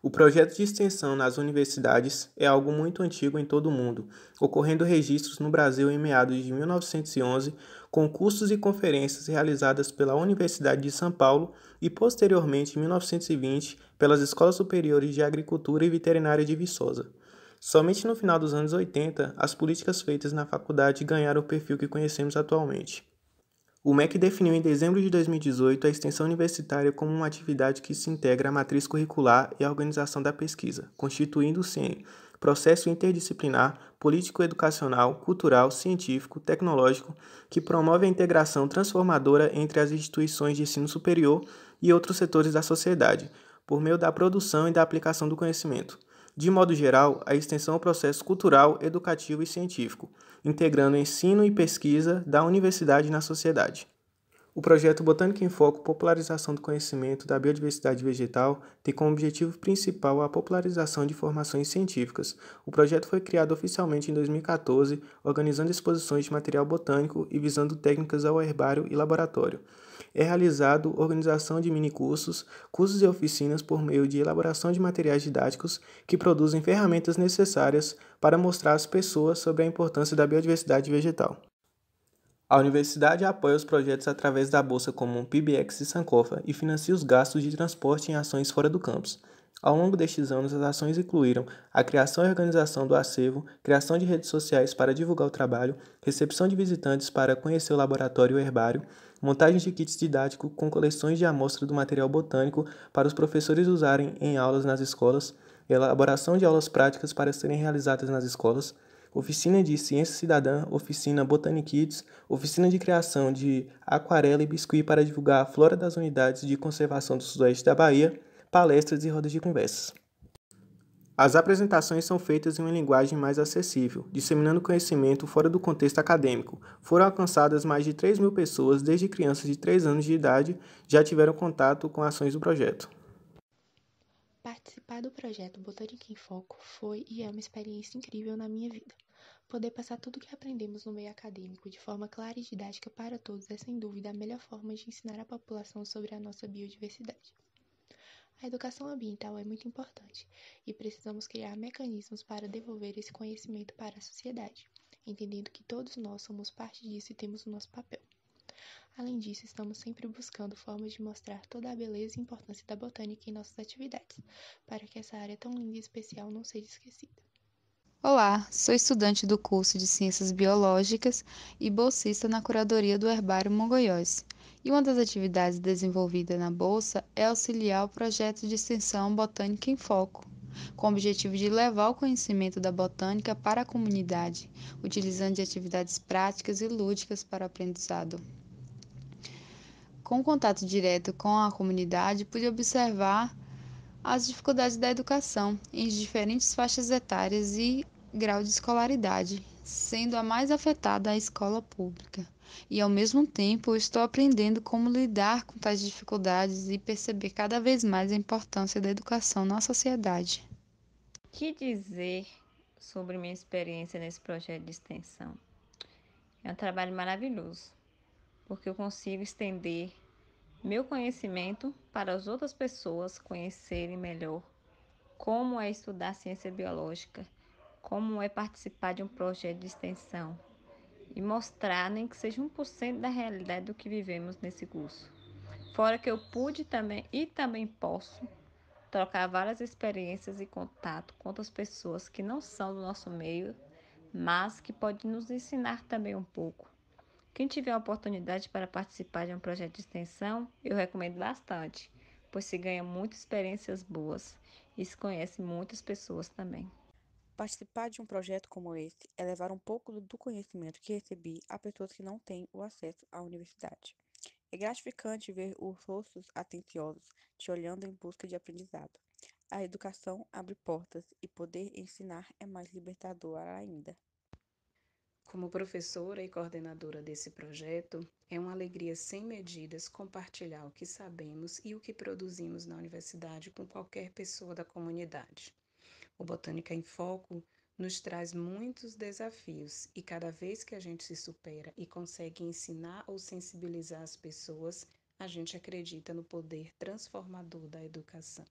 O projeto de extensão nas universidades é algo muito antigo em todo o mundo, ocorrendo registros no Brasil em meados de 1911, com cursos e conferências realizadas pela Universidade de São Paulo e, posteriormente, em 1920, pelas Escolas Superiores de Agricultura e Veterinária de Viçosa. Somente no final dos anos 80, as políticas feitas na faculdade ganharam o perfil que conhecemos atualmente. O MEC definiu em dezembro de 2018 a extensão universitária como uma atividade que se integra à matriz curricular e à organização da pesquisa, constituindo-se em processo interdisciplinar, político-educacional, cultural, científico, tecnológico, que promove a integração transformadora entre as instituições de ensino superior e outros setores da sociedade, por meio da produção e da aplicação do conhecimento de modo geral, a extensão ao processo cultural, educativo e científico, integrando ensino e pesquisa da universidade na sociedade. O projeto Botânica em Foco Popularização do Conhecimento da Biodiversidade Vegetal tem como objetivo principal a popularização de informações científicas. O projeto foi criado oficialmente em 2014, organizando exposições de material botânico e visando técnicas ao herbário e laboratório. É realizado organização de minicursos, cursos e oficinas por meio de elaboração de materiais didáticos que produzem ferramentas necessárias para mostrar às pessoas sobre a importância da biodiversidade vegetal. A universidade apoia os projetos através da Bolsa Comum PBX e Sankofa e financia os gastos de transporte em ações fora do campus. Ao longo destes anos, as ações incluíram a criação e organização do acervo, criação de redes sociais para divulgar o trabalho, recepção de visitantes para conhecer o laboratório e o herbário, montagem de kits didáticos com coleções de amostra do material botânico para os professores usarem em aulas nas escolas, elaboração de aulas práticas para serem realizadas nas escolas, oficina de ciência cidadã, oficina Kids, oficina de criação de aquarela e biscuit para divulgar a flora das unidades de conservação do sudoeste da Bahia, palestras e rodas de conversas. As apresentações são feitas em uma linguagem mais acessível, disseminando conhecimento fora do contexto acadêmico. Foram alcançadas mais de 3 mil pessoas desde crianças de 3 anos de idade já tiveram contato com ações do projeto. Participar do projeto Botânica em Foco foi e é uma experiência incrível na minha vida. Poder passar tudo o que aprendemos no meio acadêmico de forma clara e didática para todos é sem dúvida a melhor forma de ensinar a população sobre a nossa biodiversidade. A educação ambiental é muito importante e precisamos criar mecanismos para devolver esse conhecimento para a sociedade, entendendo que todos nós somos parte disso e temos o nosso papel. Além disso, estamos sempre buscando formas de mostrar toda a beleza e importância da botânica em nossas atividades, para que essa área tão linda e especial não seja esquecida. Olá, sou estudante do curso de Ciências Biológicas e bolsista na curadoria do Herbário Mongoiós. E uma das atividades desenvolvida na bolsa é auxiliar o projeto de extensão Botânica em Foco, com o objetivo de levar o conhecimento da botânica para a comunidade, utilizando de atividades práticas e lúdicas para o aprendizado com contato direto com a comunidade, pude observar as dificuldades da educação em diferentes faixas etárias e grau de escolaridade, sendo a mais afetada a escola pública. E ao mesmo tempo, estou aprendendo como lidar com tais dificuldades e perceber cada vez mais a importância da educação na sociedade. Que dizer sobre minha experiência nesse projeto de extensão? É um trabalho maravilhoso porque eu consigo estender meu conhecimento para as outras pessoas conhecerem melhor como é estudar ciência biológica, como é participar de um projeto de extensão e mostrar nem que seja 1% da realidade do que vivemos nesse curso. Fora que eu pude também e também posso trocar várias experiências e contato com outras pessoas que não são do nosso meio, mas que podem nos ensinar também um pouco quem tiver a oportunidade para participar de um projeto de extensão, eu recomendo bastante, pois se ganha muitas experiências boas e se conhece muitas pessoas também. Participar de um projeto como esse é levar um pouco do conhecimento que recebi a pessoas que não têm o acesso à universidade. É gratificante ver os rostos atenciosos te olhando em busca de aprendizado. A educação abre portas e poder ensinar é mais libertador ainda. Como professora e coordenadora desse projeto, é uma alegria sem medidas compartilhar o que sabemos e o que produzimos na universidade com qualquer pessoa da comunidade. O Botânica em Foco nos traz muitos desafios e cada vez que a gente se supera e consegue ensinar ou sensibilizar as pessoas, a gente acredita no poder transformador da educação.